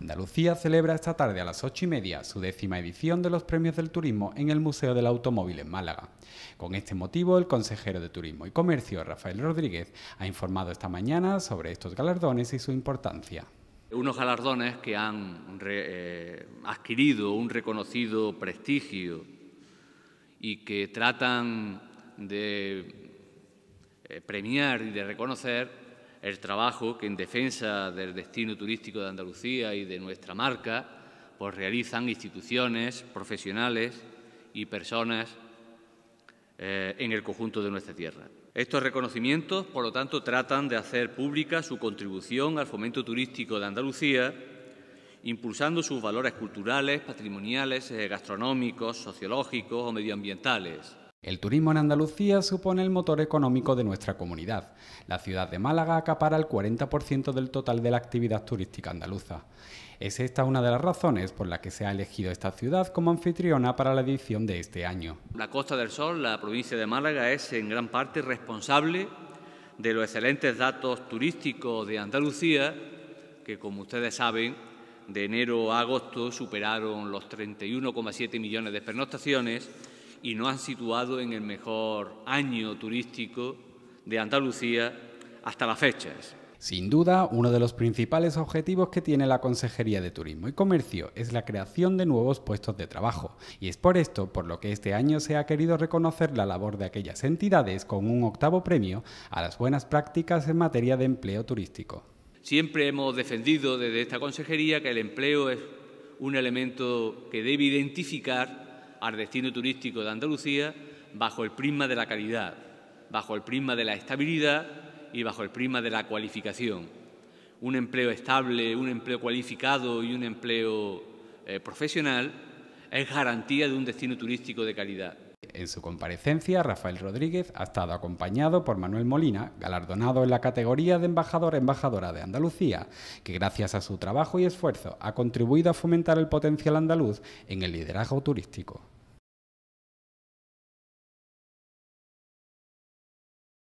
Andalucía celebra esta tarde a las ocho y media su décima edición de los Premios del Turismo en el Museo del Automóvil en Málaga. Con este motivo, el consejero de Turismo y Comercio, Rafael Rodríguez, ha informado esta mañana sobre estos galardones y su importancia. Unos galardones que han eh, adquirido un reconocido prestigio y que tratan de eh, premiar y de reconocer el trabajo que en defensa del destino turístico de Andalucía y de nuestra marca pues realizan instituciones, profesionales y personas eh, en el conjunto de nuestra tierra. Estos reconocimientos, por lo tanto, tratan de hacer pública su contribución al fomento turístico de Andalucía, impulsando sus valores culturales, patrimoniales, eh, gastronómicos, sociológicos o medioambientales el turismo en Andalucía supone el motor económico de nuestra comunidad. La ciudad de Málaga acapara el 40% del total de la actividad turística andaluza. Es esta una de las razones por la que se ha elegido esta ciudad como anfitriona para la edición de este año. La Costa del Sol, la provincia de Málaga, es en gran parte responsable de los excelentes datos turísticos de Andalucía, que como ustedes saben, de enero a agosto superaron los 31,7 millones de pernoctaciones y no han situado en el mejor año turístico de Andalucía hasta las fechas. Sin duda, uno de los principales objetivos que tiene la Consejería de Turismo y Comercio es la creación de nuevos puestos de trabajo, y es por esto por lo que este año se ha querido reconocer la labor de aquellas entidades con un octavo premio a las buenas prácticas en materia de empleo turístico. Siempre hemos defendido desde esta Consejería que el empleo es un elemento que debe identificar al destino turístico de Andalucía bajo el prisma de la calidad, bajo el prisma de la estabilidad y bajo el prisma de la cualificación. Un empleo estable, un empleo cualificado y un empleo eh, profesional es garantía de un destino turístico de calidad. En su comparecencia, Rafael Rodríguez ha estado acompañado por Manuel Molina, galardonado en la categoría de embajador-embajadora e de Andalucía, que gracias a su trabajo y esfuerzo ha contribuido a fomentar el potencial andaluz en el liderazgo turístico.